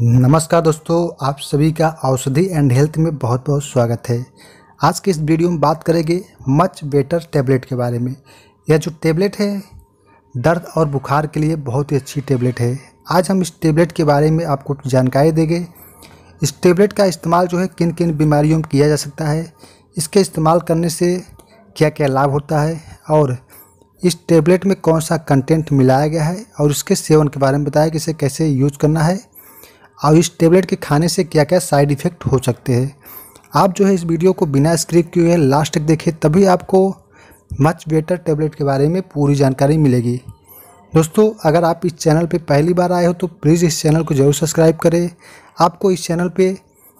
नमस्कार दोस्तों आप सभी का औषधि एंड हेल्थ में बहुत बहुत स्वागत है आज के इस वीडियो में बात करेंगे मच बेटर टैबलेट के बारे में यह जो टैबलेट है दर्द और बुखार के लिए बहुत ही अच्छी टैबलेट है आज हम इस टैबलेट के बारे में आपको जानकारी देंगे इस टैबलेट का इस्तेमाल जो है किन किन बीमारियों में किया जा सकता है इसके इस्तेमाल करने से क्या क्या लाभ होता है और इस टेबलेट में कौन सा कंटेंट मिलाया गया है और इसके सेवन के बारे में बताया कि इसे कैसे यूज करना है और इस टेबलेट के खाने से क्या क्या साइड इफ़ेक्ट हो सकते हैं आप जो है इस वीडियो को बिना स्क्रिप्ट किए लास्ट तक देखें तभी आपको मच बेटर टेबलेट के बारे में पूरी जानकारी मिलेगी दोस्तों अगर आप इस चैनल पर पहली बार आए हो तो प्लीज़ इस चैनल को ज़रूर सब्सक्राइब करें आपको इस चैनल पर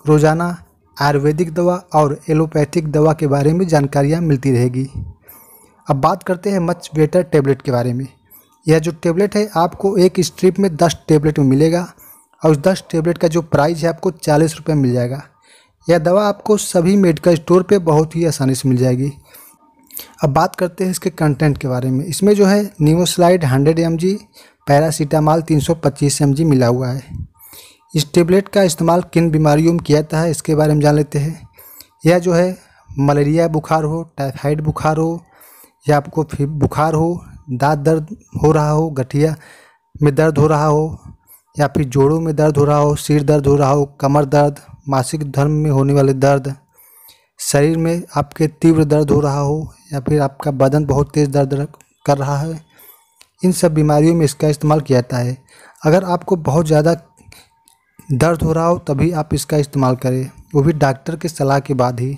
रोज़ाना आयुर्वेदिक दवा और एलोपैथिक दवा के बारे में जानकारियाँ मिलती रहेगी अब बात करते हैं मच बेटर टेबलेट के बारे में यह जो टेबलेट है आपको एक स्ट्रिप में दस टेबलेट में मिलेगा और उस दस टेबलेट का जो प्राइस है आपको चालीस रुपये मिल जाएगा यह दवा आपको सभी मेडिकल स्टोर पे बहुत ही आसानी से मिल जाएगी अब बात करते हैं इसके कंटेंट के बारे में इसमें जो है न्यूस्लाइड हंड्रेड एम जी पैरासीटामॉल तीन सौ पच्चीस एम जी मिला हुआ है इस टेबलेट का इस्तेमाल किन बीमारियों में किया जाता है इसके बारे में जान लेते हैं यह जो है मलेरिया बुखार हो टाइफाइड बुखार हो या आपको फिर बुखार हो दाँत दर्द हो रहा हो गठिया में दर्द हो रहा हो या फिर जोड़ों में दर्द हो रहा हो सिर दर्द हो रहा हो कमर दर्द मासिक धर्म में होने वाले दर्द शरीर में आपके तीव्र दर्द हो रहा हो या फिर आपका बदन बहुत तेज़ दर्द कर रहा है इन सब बीमारियों में इसका इस्तेमाल किया जाता है अगर आपको बहुत ज़्यादा दर्द हो रहा हो तभी आप इसका इस्तेमाल करें वो भी डॉक्टर के सलाह के बाद ही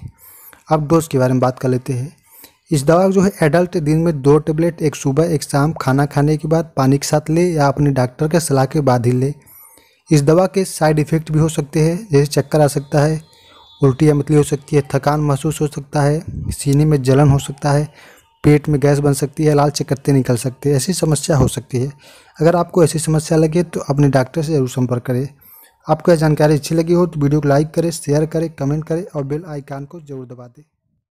आप डोज के बारे में बात कर लेते हैं इस दवा जो है एडल्ट दिन में दो टेबलेट एक सुबह एक शाम खाना खाने के बाद पानी के साथ ले या अपने डॉक्टर के सलाह के बाद ही ले इस दवा के साइड इफ़ेक्ट भी हो सकते हैं जैसे चक्कर आ सकता है उल्टी या मतली हो सकती है थकान महसूस हो सकता है सीने में जलन हो सकता है पेट में गैस बन सकती है लाल चकत्ते निकल सकते हैं ऐसी समस्या हो सकती है अगर आपको ऐसी समस्या लगे तो अपने डॉक्टर से ज़रूर संपर्क करें आपको यह जानकारी अच्छी लगी हो तो वीडियो को लाइक करें शेयर करें कमेंट करें और बेल आइकान को जरूर दबा दें